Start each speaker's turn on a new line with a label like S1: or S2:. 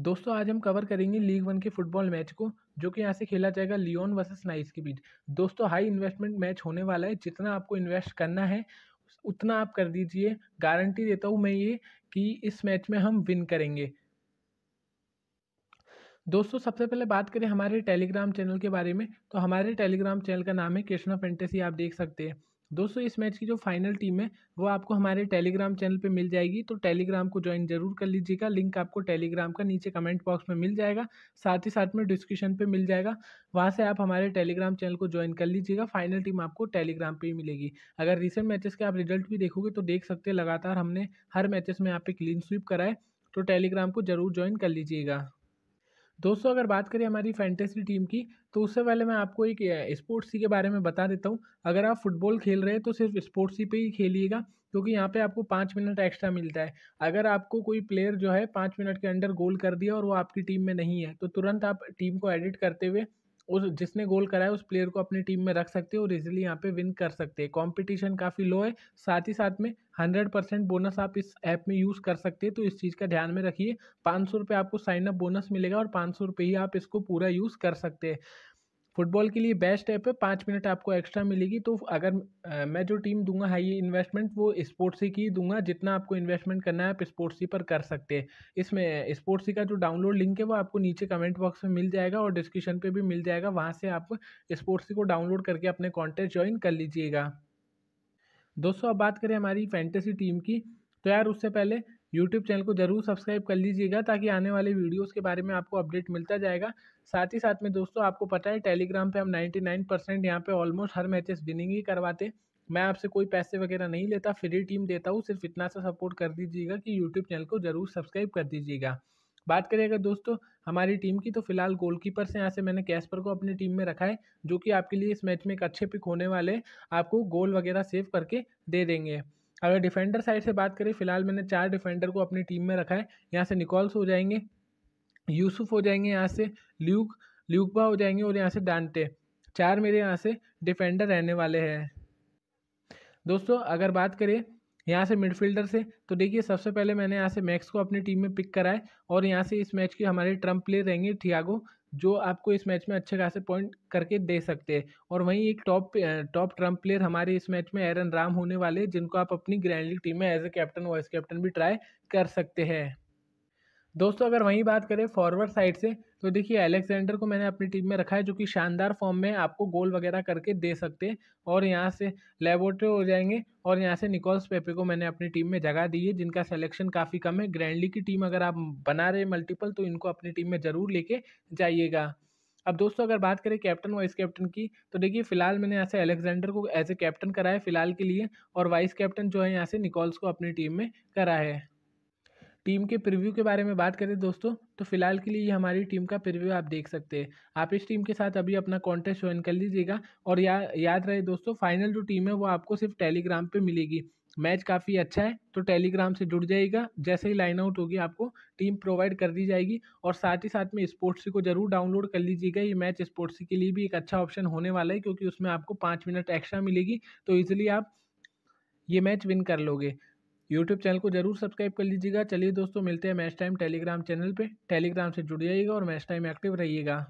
S1: दोस्तों आज हम कवर करेंगे लीग वन के फुटबॉल मैच को जो कि यहाँ से खेला जाएगा लियोन वर्सेस नाइस के बीच दोस्तों हाई इन्वेस्टमेंट मैच होने वाला है जितना आपको इन्वेस्ट करना है उतना आप कर दीजिए गारंटी देता हूँ मैं ये कि इस मैच में हम विन करेंगे दोस्तों सबसे पहले बात करें हमारे टेलीग्राम चैनल के बारे में तो हमारे टेलीग्राम चैनल का नाम है कृष्णा फेंटेसी आप देख सकते हैं दोस्तों इस मैच की जो फाइनल टीम है वो आपको हमारे टेलीग्राम चैनल पे मिल जाएगी तो टेलीग्राम को ज्वाइन जरूर कर लीजिएगा लिंक आपको टेलीग्राम का नीचे कमेंट बॉक्स में मिल जाएगा साथ ही साथ में डिस्क्रिप्शन पे मिल जाएगा वहाँ से आप हमारे टेलीग्राम चैनल को ज्वाइन कर लीजिएगा फाइनल टीम आपको टेलीग्राम पर ही मिलेगी अगर रिसेंट मैचेस के आप रिजल्ट भी देखोगे तो देख सकते हैं लगातार हमने हर मैचेस में आप क्लीन स्वीप कराए तो टेलीग्राम को जरूर ज्वाइन कर लीजिएगा दोस्तों अगर बात करें हमारी फैंटेसी टीम की तो उससे पहले मैं आपको एक स्पोर्ट्स सी के बारे में बता देता हूँ अगर आप फुटबॉल खेल रहे हैं तो सिर्फ स्पोर्ट्स सी पे ही खेलिएगा क्योंकि यहाँ पे आपको पाँच मिनट एक्स्ट्रा मिलता है अगर आपको कोई प्लेयर जो है पाँच मिनट के अंडर गोल कर दिया और वो आपकी टीम में नहीं है तो तुरंत आप टीम को एडिट करते हुए उस जिसने गोल करा है उस प्लेयर को अपनी टीम में रख सकते हो और इजिली यहाँ पे विन कर सकते हैं कंपटीशन काफ़ी लो है साथ ही साथ में हंड्रेड परसेंट बोनस आप इस ऐप में यूज़ कर सकते हैं तो इस चीज़ का ध्यान में रखिए पाँच सौ रुपये आपको साइन अप बोनस मिलेगा और पाँच सौ रुपये ही आप इसको पूरा यूज़ कर सकते हैं फुटबॉल के लिए बेस्ट ऐप है पाँच मिनट आपको एक्स्ट्रा मिलेगी तो अगर आ, मैं जो टीम दूंगा हाई इन्वेस्टमेंट वो स्पोर्ट्स ही की दूंगा जितना आपको इन्वेस्टमेंट करना है आप स्पोर्ट्स ही पर कर सकते हैं इसमें स्पोर्ट्स का जो डाउनलोड लिंक है वो आपको नीचे कमेंट बॉक्स में मिल जाएगा और डिस्क्रिप्शन पर भी मिल जाएगा वहाँ से आप स्पोर्ट्स को डाउनलोड करके अपने कॉन्टेस्ट ज्वाइन कर लीजिएगा दोस्तों अब बात करें हमारी फैंटेसी टीम की तो यार उससे पहले यूट्यूब चैनल को ज़रूर सब्सक्राइब कर लीजिएगा ताकि आने वाले वीडियोस के बारे में आपको अपडेट मिलता जाएगा साथ ही साथ में दोस्तों आपको पता है टेलीग्राम पे हम 99 परसेंट यहाँ पर ऑलमोस्ट हर मैचेस विनिंग ही करवाते मैं आपसे कोई पैसे वगैरह नहीं लेता फ्री टीम देता हूँ सिर्फ इतना सा सपोर्ट कर दीजिएगा कि यूट्यूब चैनल को ज़रूर सब्सक्राइब कर दीजिएगा बात करें अगर दोस्तों हमारी टीम की तो फिलहाल गोलकीपर से यहाँ से मैंने कैस्पर को अपनी टीम में रखा है जो कि आपके लिए इस मैच में एक अच्छे पिक होने वाले आपको गोल वगैरह सेव करके दे देंगे अगर डिफेंडर साइड से बात करें फिलहाल मैंने चार डिफेंडर को अपनी टीम में रखा है यहाँ से निकॉल्स हो जाएंगे यूसुफ हो जाएंगे यहाँ से ल्यूक ल्यूकबा हो जाएंगे और यहाँ से डांटे चार मेरे यहाँ से डिफेंडर रहने वाले हैं दोस्तों अगर बात करें यहाँ से मिडफील्डर से तो देखिए सबसे पहले मैंने यहाँ से मैक्स को अपनी टीम में पिक कराए और यहाँ से इस मैच के हमारे ट्रम्प प्लेयर रहेंगे थियागो जो आपको इस मैच में अच्छे खासे पॉइंट करके दे सकते हैं और वहीं एक टॉप टॉप ट्रम्प प्लेयर हमारे इस मैच में एरन राम होने वाले जिनको आप अपनी ग्रैंड लीग टीम में as a captain vice captain भी ट्राई कर सकते हैं दोस्तों अगर वहीं बात करें फॉरवर्ड साइड से तो देखिए एलेक्सेंडर को मैंने अपनी टीम में रखा है जो कि शानदार फॉर्म में आपको गोल वगैरह करके दे सकते हैं और यहाँ से लेबोरेटरी हो जाएंगे और यहाँ से निकोल्स पेपे को मैंने अपनी टीम में जगह दी है जिनका सिलेक्शन काफ़ी कम है ग्रैंडली की टीम अगर आप बना रहे मल्टीपल तो इनको अपनी टीम में ज़रूर लेके जाइएगा अब दोस्तों अगर बात करें कैप्टन वाइस कैप्टन की तो देखिए फिलहाल मैंने यहाँ से अलेक्जेंडर को एज ए कैप्टन करा है फिलहाल के लिए और वाइस कैप्टन जो है यहाँ से निकोल्स को अपनी टीम में करा है टीम के प्रीव्यू के बारे में बात करें दोस्तों तो फिलहाल के लिए ये हमारी टीम का प्रीव्यू आप देख सकते हैं आप इस टीम के साथ अभी अपना कॉन्टेस्ट ज्वाइन कर लीजिएगा और या याद रहे दोस्तों फाइनल जो टीम है वो आपको सिर्फ टेलीग्राम पर मिलेगी मैच काफ़ी अच्छा है तो टेलीग्राम से जुड़ जाएगा जैसे ही लाइन आउट होगी आपको टीम प्रोवाइड कर दी जाएगी और साथ ही साथ में स्पोर्ट्सी को जरूर डाउनलोड कर लीजिएगा ये मैच स्पोर्ट्सी के लिए भी एक अच्छा ऑप्शन होने वाला है क्योंकि उसमें आपको पाँच मिनट एक्स्ट्रा मिलेगी तो ईजिली आप ये मैच विन कर लोगे यूट्यूब चैनल को जरूर सब्सक्राइब कर लीजिएगा चलिए दोस्तों मिलते हैं मैच टाइम टेलीग्राम चैनल पे टेलीग्राम से जुड़ जाइएगा और मैच टाइम एक्टिव रहिएगा